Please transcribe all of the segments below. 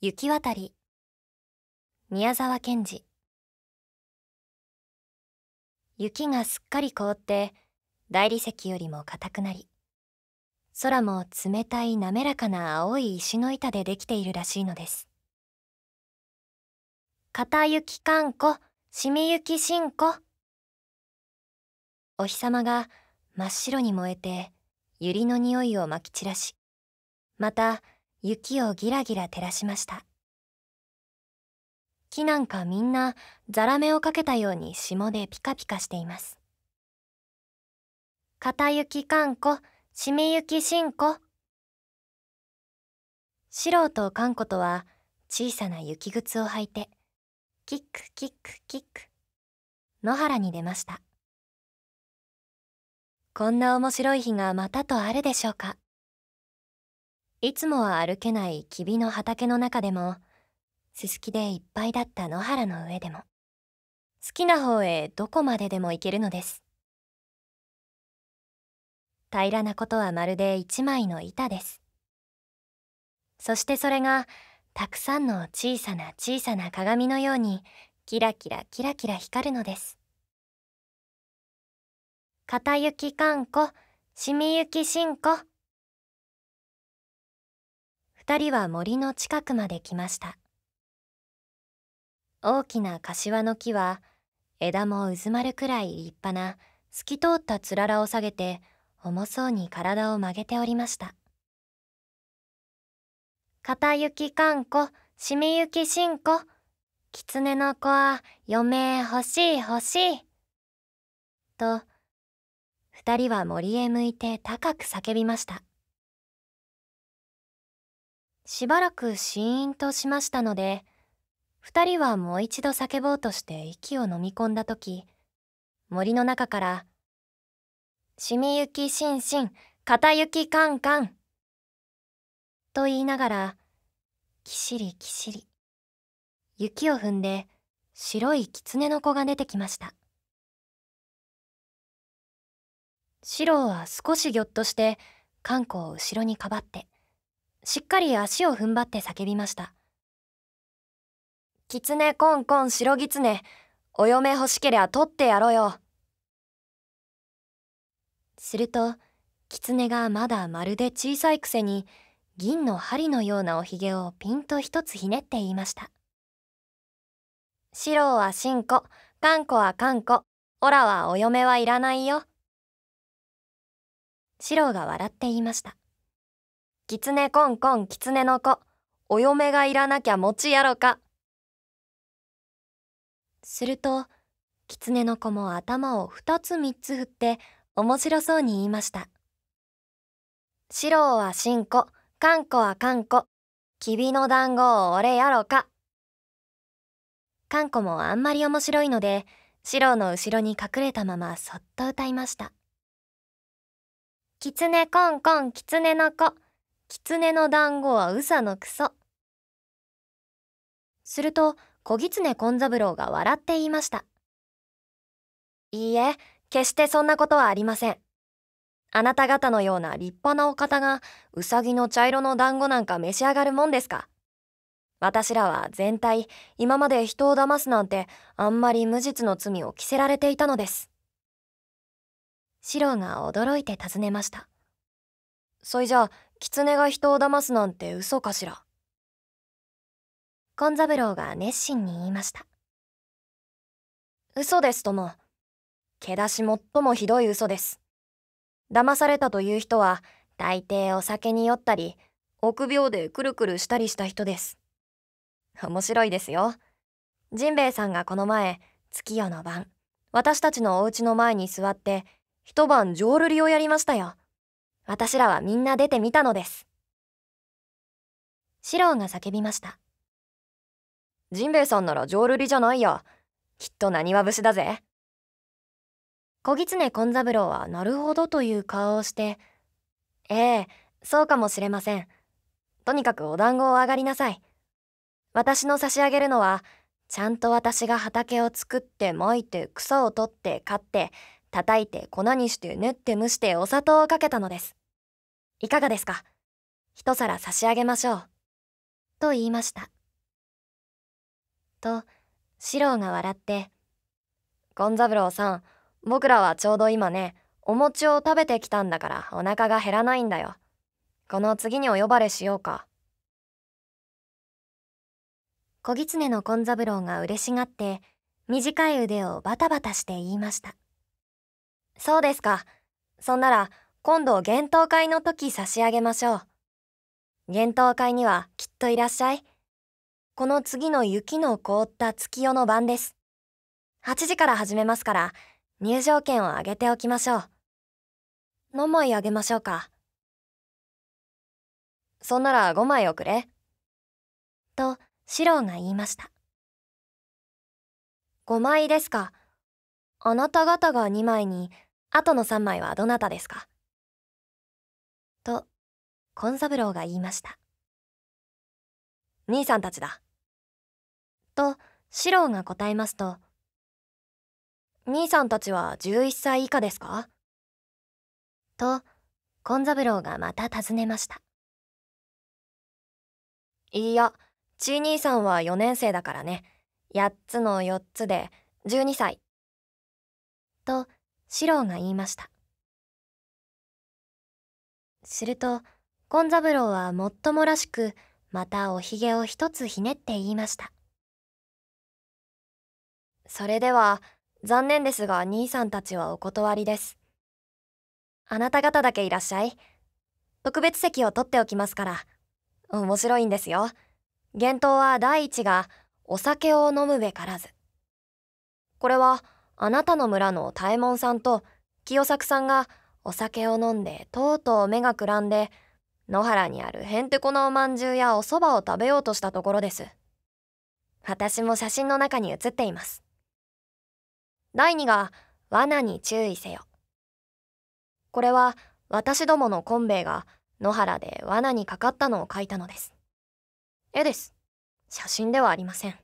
雪渡り宮沢賢治雪がすっかり凍って大理石よりも硬くなり空も冷たい滑らかな青い石の板でできているらしいのです片雪かんこしみゆきしんこお日様が真っ白に燃えて百合の匂いをまき散らしまた雪をギラギラ照らしました木なんかみんなザラメをかけたように霜でピカピカしています片雪かんこしめ雪きしんこ素人かんことは小さな雪靴を履いてキックキックキック野原に出ましたこんな面白い日がまたとあるでしょうかいつもは歩けないキビの畑の中でも、すすきでいっぱいだった野原の上でも、好きな方へどこまででも行けるのです。平らなことはまるで一枚の板です。そしてそれが、たくさんの小さな小さな鏡のように、キラキラキラキラ光るのです。片雪かんこ、しみゆきしんこ。2人は森の近くまで来ました大きな柏の木は枝もうずまるくらい立派な透き通ったつららを下げて重そうに体を曲げておりました片雪かんこしみゆきしんこ狐の子は余命欲しい欲しいと二人は森へ向いて高く叫びましたしばらくシーンとしましたので、二人はもう一度叫ぼうとして息を飲み込んだ時、森の中から、しみゆきしんしん、かたゆきかんかん。と言いながら、きしりきしり。雪を踏んで、白い狐の子が出てきました。シロは少しぎょっとして、カンコを後ろにかばって。しっかり足を踏ん張って叫びました。キツネコンコン白ギツネ、お嫁欲しけりゃ取ってやろよ。すると、キツネがまだまるで小さいくせに、銀の針のようなおひげをピンと一つひねって言いました。白はシンコ、カンコはカンコ、オラはお嫁はいらないよ。シロが笑って言いました。キツネコンコンキツネの子、お嫁がいらなきゃ持ちやろか。すると、キツネの子も頭を二つ三つ振って面白そうに言いました。四郎は新子コ、カンコはカンコ、キビの団子を俺やろか。カンコもあんまり面白いので、四郎の後ろに隠れたままそっと歌いました。キツネコンコンキツネの子、狐の団子はうさのくそ。すると、小狐金三郎が笑って言いました。いいえ、決してそんなことはありません。あなた方のような立派なお方が、うさぎの茶色の団子なんか召し上がるもんですか。私らは全体、今まで人を騙すなんて、あんまり無実の罪を着せられていたのです。四郎が驚いて尋ねました。そいじゃあ、狐が人を騙すなんて嘘かしら。コンザブローが熱心に言いました。嘘ですとも。毛出し最もひどい嘘です。騙されたという人は、大抵お酒に酔ったり、臆病でくるくるしたりした人です。面白いですよ。ジンベエさんがこの前、月夜の晩、私たちのお家の前に座って、一晩浄瑠璃をやりましたよ。私らはみんな出てみたのです。四郎が叫びました。ジンベエさんなら浄瑠璃じゃないや。きっと何は節だぜ。小狐金三郎はなるほどという顔をして、ええ、そうかもしれません。とにかくお団子を上がりなさい。私の差し上げるのは、ちゃんと私が畑を作ってまいて草を取って飼って叩いて粉にして縫って蒸してお砂糖をかけたのです。いかがですか一皿差し上げましょう。と言いました。と、四郎が笑って、ゴン三郎さん、僕らはちょうど今ね、お餅を食べてきたんだからお腹が減らないんだよ。この次にお呼ばれしようか。小狐の紺三郎が嬉しがって、短い腕をバタバタして言いました。そうですか。そんなら、今度、幻冬会の時差し上げましょう。幻冬会にはきっといらっしゃい。この次の雪の凍った月夜の晩です。8時から始めますから、入場券をあげておきましょう。何枚あげましょうか。そんなら5枚をくれ。と、ロ郎が言いました。5枚ですか。あなた方が2枚に、あとの3枚はどなたですかと、コ三郎が言いました。兄さんたちだ。と、四郎が答えますと、兄さんたちは11歳以下ですかと、コ三郎がまた尋ねました。いいや、ちい兄さんは4年生だからね。8つの4つで12歳。と、四郎が言いました。すると、権三郎はもっともらしく、またおひげを一つひねって言いました。それでは、残念ですが兄さんたちはお断りです。あなた方だけいらっしゃい。特別席を取っておきますから。面白いんですよ。幻冬は第一が、お酒を飲むべからず。これは、あなたの村の大右衛門さんと清作さんがお酒を飲んでとうとう目がくらんで野原にあるへんてこなおまんじゅうやおそばを食べようとしたところです私も写真の中に写っています第2が罠に注意せよこれは私どものコンベイが野原で罠にかかったのを書いたのです絵です写真ではありません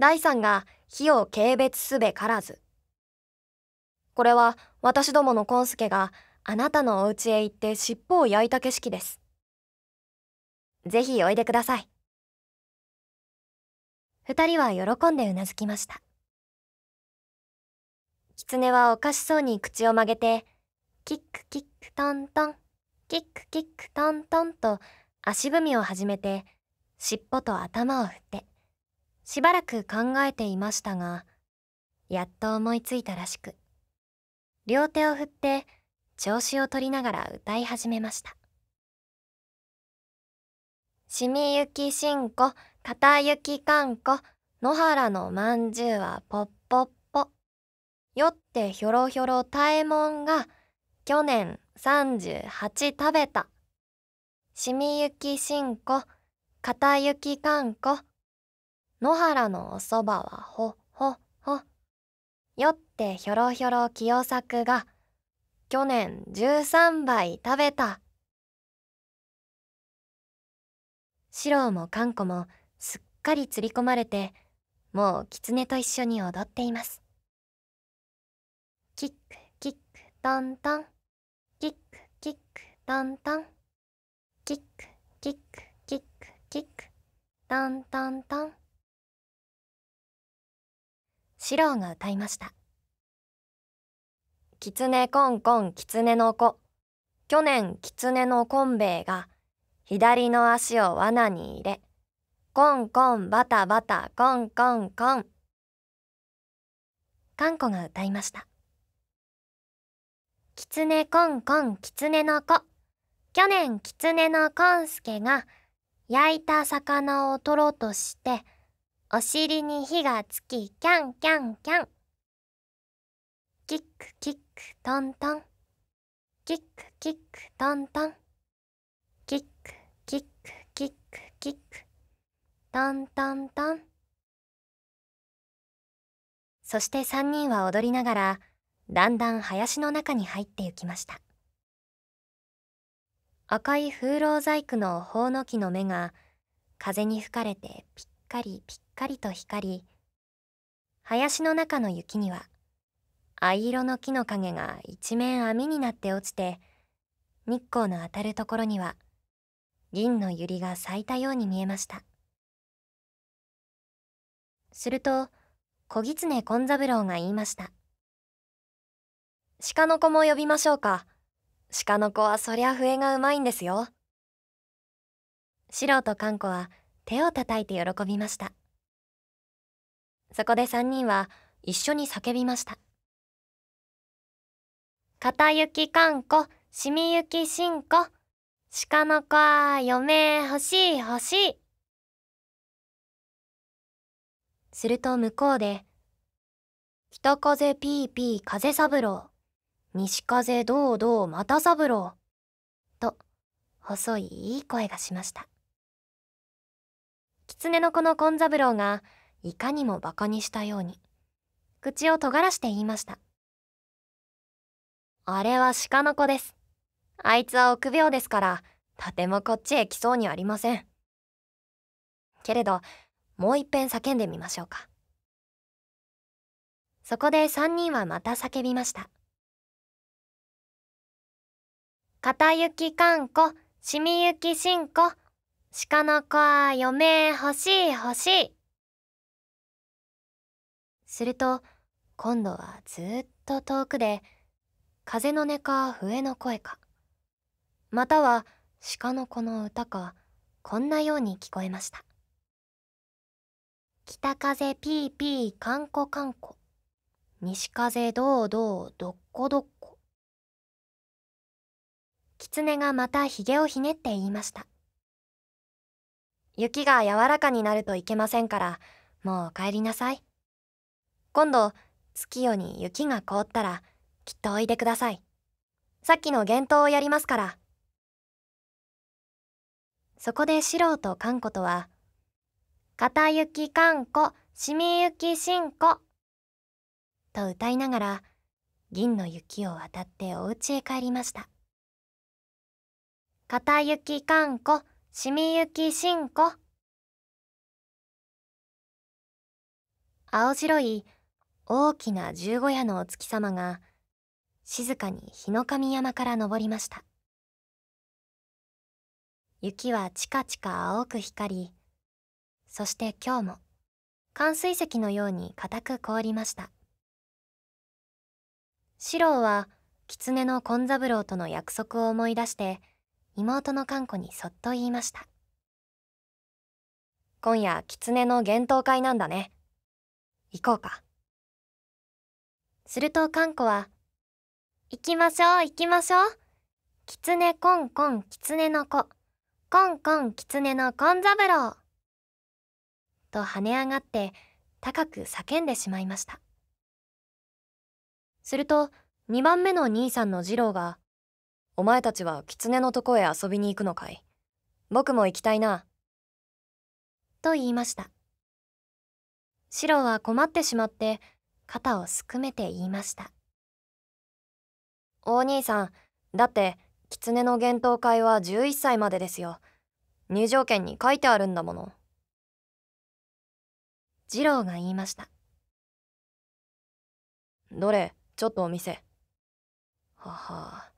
第三が火を軽蔑すべからず。これは私どものコンスケがあなたのお家へ行って尻尾を焼いた景色です。ぜひおいでください。二人は喜んでうなずきました。狐はおかしそうに口を曲げて、キックキックトントン、キックキックトントンと足踏みを始めて、尻尾と頭を振って、しばらく考えていましたがやっと思いついたらしく両手を振って調子を取りながら歌い始めました「しみゆきしんこ片きかんこ野原のまんじゅうはぽっぽっぽ。よってひょろひょろたえもんが去年38食べた」「しみゆきしんこ片きかんこ野原のおそばはほほほ。よってひょろひょろ清作が去年13杯食べた。四郎もかんこもすっかりつり込まれてもう狐と一緒に踊っています。キックキックトントンキックキックトントンキックキックキックキックトントントン。四郎が歌いました「狐コンコン狐の子」去年狐のコンベイが左の足を罠に入れコンコンバタバタコンコンコンカンコが歌いました「狐コンコン狐の子」去年狐のコンスケが焼いた魚を取ろうとして「お尻に火がつきキャンキャンキャンキックキックトントンキックキックトントンキックキックキックキックトントントンそして3人は踊りながらだんだん林の中に入って行きました赤い風浪細工の頬の木の芽が風に吹かれてぴっかりぴっかりと光り林の中の雪には藍色の木の影が一面網になって落ちて日光の当たるところには銀の百合が咲いたように見えましたすると小狐金三郎が言いました鹿の子も呼びましょうか鹿の子はそりゃ笛がうまいんですよ素人かんこは手を叩いて喜びましたそこで三人は一緒に叫びました。片雪かんこ、しみゆきしんこ、鹿の子は嫁欲しい欲しい。すると向こうで、北風ピーピー風三郎、西風どうどう又三郎、と、細いいい声がしました。狐の子のん三郎が、いかにもバカにしたように口を尖らして言いましたあれは鹿の子ですあいつは臆病ですからとてもこっちへ来そうにありませんけれどもう一遍叫んでみましょうかそこで三人はまた叫びました「片雪かんこしみゆきしんこ鹿の子は嫁欲しい欲しい」すると今度はずっと遠くで風の音か笛の声かまたは鹿の子の歌かこんなように聞こえました北風ピーピーカンコカンコ西風どうどうどっこどっこ狐がまたひげをひねって言いました雪が柔らかになるといけませんからもう帰りなさい今度月夜に雪が凍ったらきっとおいでくださいさっきの幻灯をやりますからそこで四郎とかんとは「片雪かんこしみゆきしんこ」と歌いながら銀の雪を渡ってお家へ帰りました「片雪かんこしみゆきしんこ」青白い大きな十五夜のお月様が静かに日の神山から登りました雪はチカチカ青く光りそして今日も寒水石のように固く凍りました四郎は狐の紺三郎との約束を思い出して妹の看護にそっと言いました「今夜狐の幻冬会なんだね行こうか」。するとカンコは、行きましょう行きましょう。キツネコンコンキツネの子、コンコンキツネのコンザブロー。と跳ね上がって高く叫んでしまいました。すると2番目の兄さんの次郎が、お前たちは狐のとこへ遊びに行くのかい。僕も行きたいな。と言いました。シロは困ってしまって肩をすくめて言いましたお兄さんだって狐の幻灯会は11歳までですよ入場券に書いてあるんだもの次郎が言いましたどれちょっとお店はは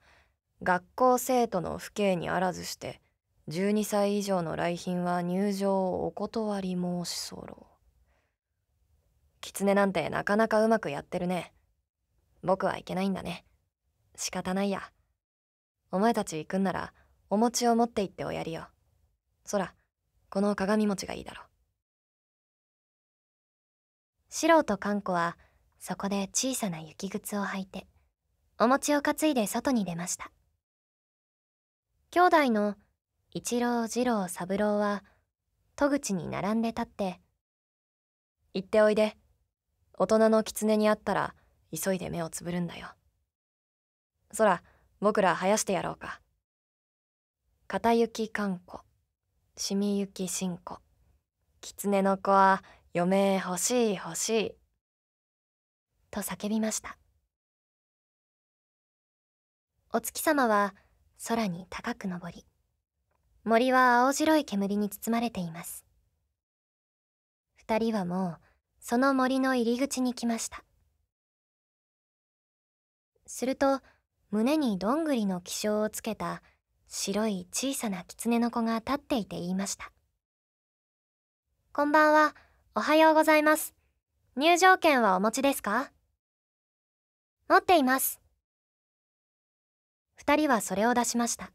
学校生徒の父兄にあらずして12歳以上の来賓は入場をお断り申しう。狐なんてなかなかうまくやってるね僕はいけないんだね仕方ないやお前たち行くんならお餅を持って行っておやりよそらこの鏡餅がいいだろ郎とか子はそこで小さな雪靴を履いてお餅を担いで外に出ました兄弟の一郎二郎三郎は戸口に並んで立って「行っておいで大人の狐に会ったら急いで目をつぶるんだよそら僕ら生やしてやろうか片雪んこ、しみゆきしんこ狐の子は嫁欲しい欲しいと叫びましたお月様は空に高く昇り森は青白い煙に包まれています二人はもうその森の入り口に来ましたすると胸にどんぐりの気象をつけた白い小さな狐の子が立っていて言いました「こんばんはおはようございます入場券はお持ちですか?」持っています2人はそれを出しました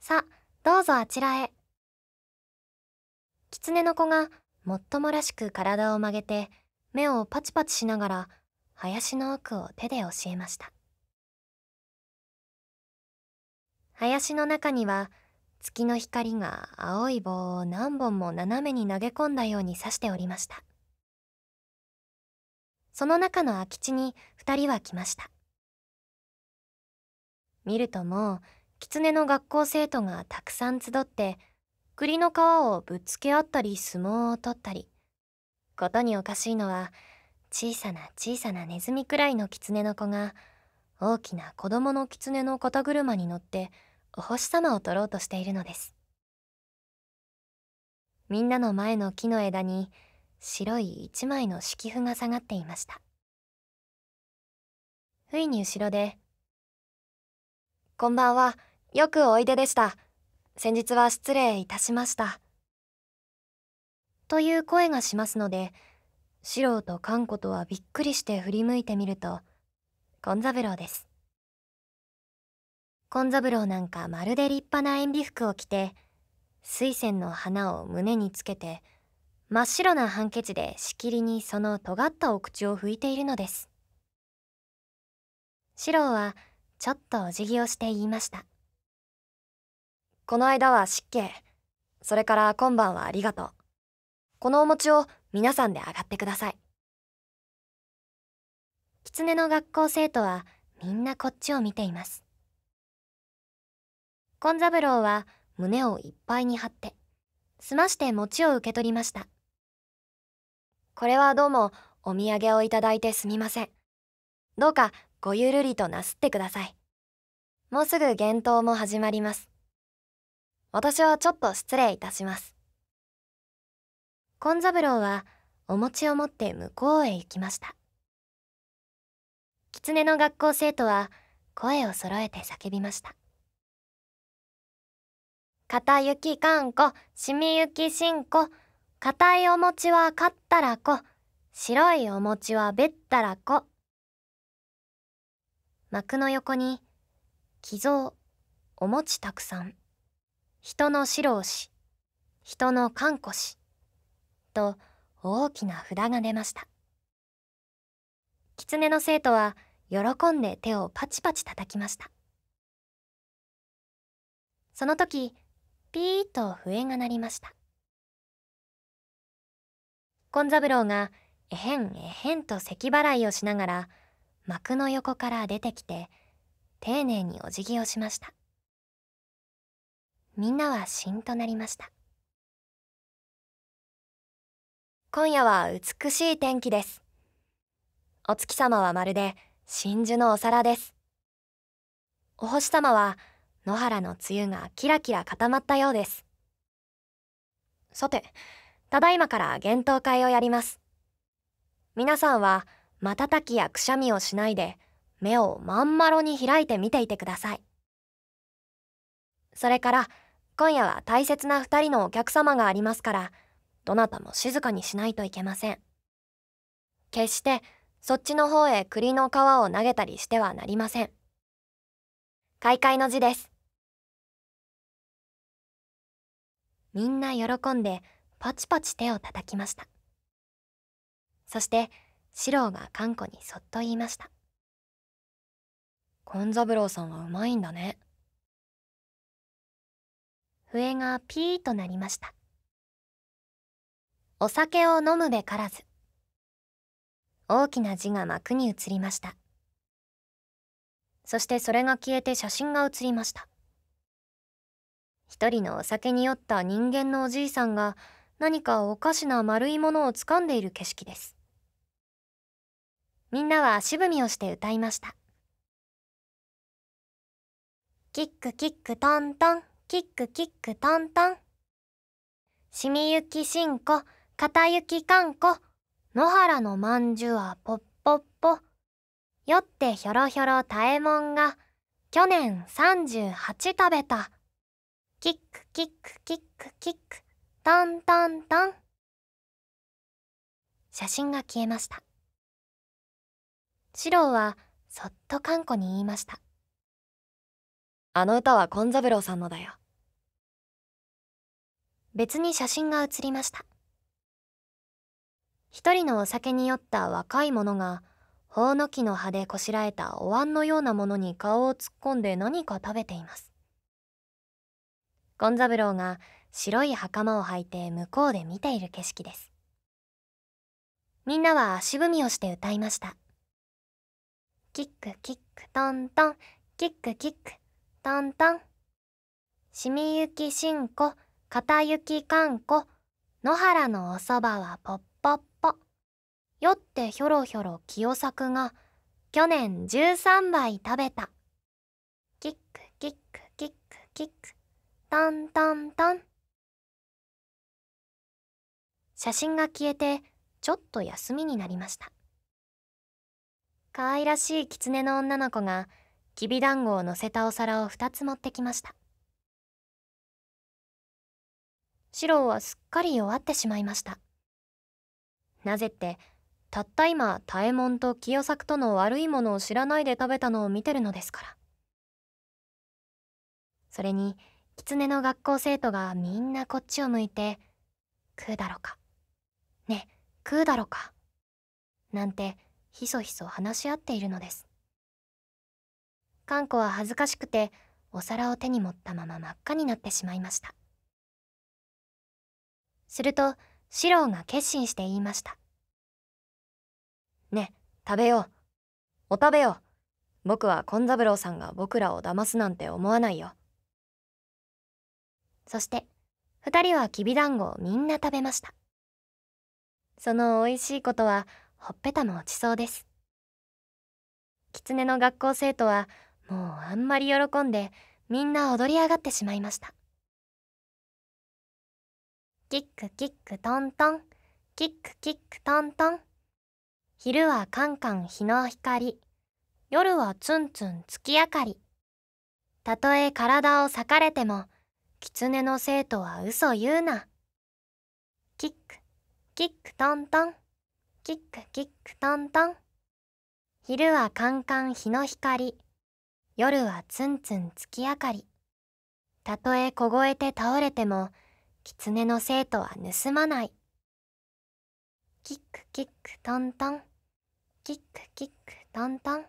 さどうぞあちらへ狐の子がもっともらしく体を曲げて目をパチパチしながら林の奥を手で教えました林の中には月の光が青い棒を何本も斜めに投げ込んだように刺しておりましたその中の空き地に2人は来ました見るともう狐の学校生徒がたくさん集って栗の皮をぶつけ合ったり相撲を取ったりことにおかしいのは小さな小さなネズミくらいの狐の子が大きな子供の狐の肩車に乗ってお星様を取ろうとしているのですみんなの前の木の枝に白い一枚の敷布が下がっていましたふいに後ろで「こんばんはよくおいででした」先日は失礼いたしました。という声がしますので、四郎とカンコとはびっくりして振り向いてみると、コンザブローです。コンザブローなんかまるで立派な塩ビ服を着て、水仙の花を胸につけて、真っ白なハンケチでしきりにその尖ったお口を拭いているのです。四郎はちょっとお辞儀をして言いました。この間は失敬。それから今晩はありがとう。このお餅を皆さんで上がってください。狐の学校生徒はみんなこっちを見ています。コ三郎は胸をいっぱいに張って、すまして餅を受け取りました。これはどうもお土産をいただいてすみません。どうかごゆるりとなすってください。もうすぐ厳冬も始まります。私はちょっと失礼いたします。金三郎はお餅を持って向こうへ行きました。狐の学校生徒は声を揃えて叫びました。片雪かんこ、しみゆきしんこ、硬いお餅はかったらこ、白いお餅はべったらこ。幕の横に、寄贈、お餅たくさん。人の白押し人の看護師と大きな札が出ました狐の生徒は喜んで手をパチパチ叩きましたその時ピーッと笛が鳴りました紺三郎がえへんえへんと咳払いをしながら幕の横から出てきて丁寧にお辞儀をしましたみんなはしんとなりました今夜は美しい天気ですお月様はまるで真珠のお皿ですお星様は野原の梅雨がキラキラ固まったようですさてただいまから幻灯会をやります皆さんは瞬きやくしゃみをしないで目をまんまろに開いて見ていてくださいそれから今夜は大切な2人のお客様がありますからどなたも静かにしないといけません決してそっちの方へ栗の皮を投げたりしてはなりません開会の字ですみんな喜んでパチパチ手を叩きましたそして四郎がカンコにそっと言いました「紺三郎さんはうまいんだね」笛がピーとなりました。お酒を飲むべからず。大きな字が幕に移りました。そしてそれが消えて写真が移りました。一人のお酒に酔った人間のおじいさんが何かおかしな丸いものを掴んでいる景色です。みんなは足踏みをして歌いました。キックキックトントン。キックキックトントン。しみゆきしんこ、かたゆきかんこ、野原のまんじゅはぽっぽっぽ。酔ってひょろひょろたえもんが、去年三十八食べた。キックキックキックキック、トントントン。写真が消えました。シロはそっとかんこに言いました。あの歌は紺三郎さんのだよ。別に写真が写りました。一人のお酒に酔った若い者が、ほうの木の葉でこしらえたお椀のようなものに顔を突っ込んで何か食べています。ゴンザブローが白い袴を履いて向こうで見ている景色です。みんなは足踏みをして歌いました。キックキックトントン、キックキックタンタン。しみゆきしんこ、かたゆきかんこ、野原のおそばはポッポッポ。酔ってひょろひょろ清作が、去年13杯食べた。キックキックキックキック、タンタンタン。写真が消えて、ちょっと休みになりました。可愛らしい狐の女の子が、きびだんごをのせたお皿を2つ持ってきました四郎はすっかり弱ってしまいましたなぜってたった今左衛門と清作との悪いものを知らないで食べたのを見てるのですからそれに狐の学校生徒がみんなこっちを向いて「食うだろか」「ね食うだろか」なんてひそひそ話し合っているのですカンコは恥ずかしくてお皿を手に持ったまま真っ赤になってしまいましたするとロ郎が決心して言いました「ね食べようお食べよう僕はブ三郎さんが僕らを騙すなんて思わないよ」そして2人はきびだんごをみんな食べましたその美味しいことはほっぺたも落ちそうです狐の学校生徒はもうあんまり喜んでみんな踊り上がってしまいましたキックキックトントンキックキックトントン昼はカンカン日の光夜はツンツン月明かりたとえ体を裂かれても狐の生徒は嘘言うなキックキックトントンキックキックトントン昼はカンカン日の光夜はツンツン月明かり。たとえ凍えて倒れても、狐の生徒は盗まない。キックキックトントン。キックキックトントン。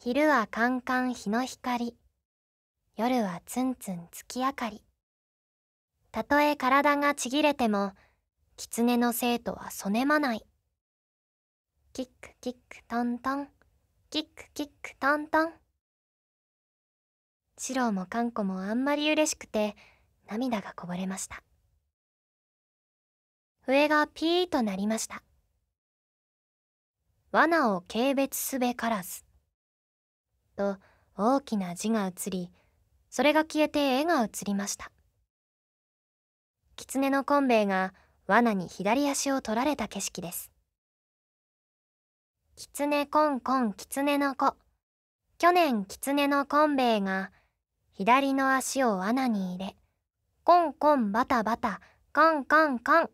昼はカンカン日の光。夜はツンツン月明かり。たとえ体がちぎれても、狐の生徒はそねまない。キックキックトントン。キックキックトントンローもかんもあんまり嬉しくて涙がこぼれました笛がピーとなりました罠を軽蔑すべからずと大きな字が映りそれが消えて絵が映りました狐のコンベイが罠に左足を取られた景色ですキツネコンコンキツネの子去年キツネのコンベイが左の足を穴に入れコンコンバタバタカンカンカン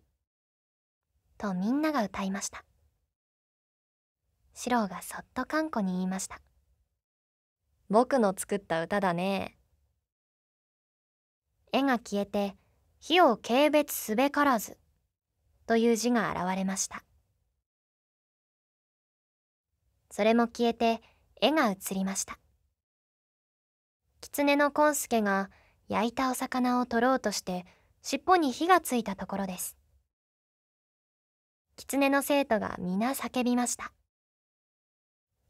とみんなが歌いましたシロがそっとカンコに言いました僕の作った歌だね絵が消えて「火を軽蔑すべからず」という字が現れましたそれも消えて絵が映りました狐のコンスケが焼いたお魚を取ろうとして尻尾に火がついたところです狐の生徒が皆叫びました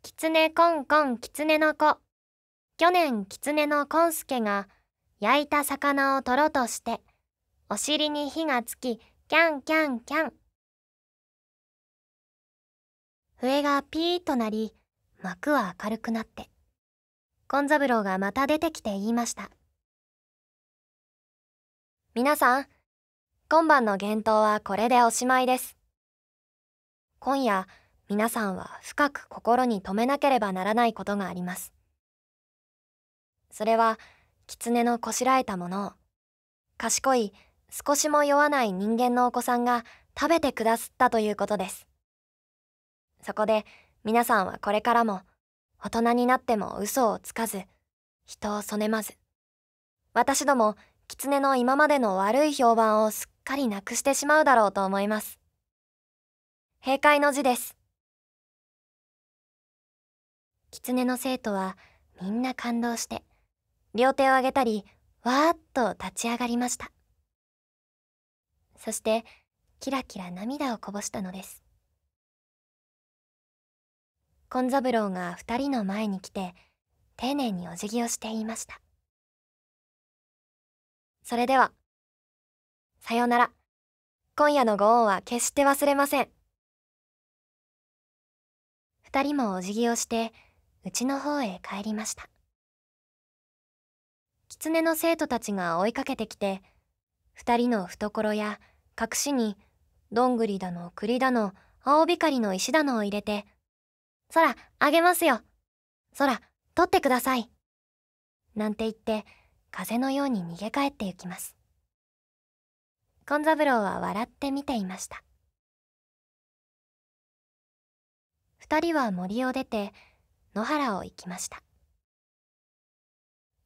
狐コンコン狐の子去年狐のコンスケが焼いた魚を取ろうとしてお尻に火がつきキャンキャンキャン上がピーッとなり幕は明るくなって紺三郎がまた出てきて言いました皆さん今晩の幻灯はこれでおしまいです今夜皆さんは深く心に留めなければならないことがありますそれは狐のこしらえたものを賢い少しも酔わない人間のお子さんが食べてくだすったということですそこで皆さんはこれからも大人になっても嘘をつかず人をそねまず私ども狐の今までの悪い評判をすっかりなくしてしまうだろうと思います閉会の字です狐の生徒はみんな感動して両手を上げたりわーっと立ち上がりましたそしてキラキラ涙をこぼしたのです紺三郎が二人の前に来て丁寧にお辞儀をしていましたそれではさようなら今夜のご恩は決して忘れません二人もお辞儀をしてうちの方へ帰りました狐の生徒たちが追いかけてきて二人の懐や隠しにどんぐりだの栗だの青光の石だのを入れて空、あげますよ。空、取ってください。なんて言って、風のように逃げ帰ってゆきます。コンザブローは笑って見ていました。二人は森を出て、野原を行きました。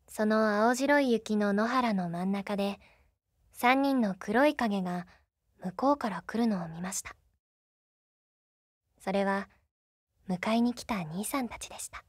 その青白い雪の野原の真ん中で、三人の黒い影が向こうから来るのを見ました。それは、迎えに来た兄さんたちでした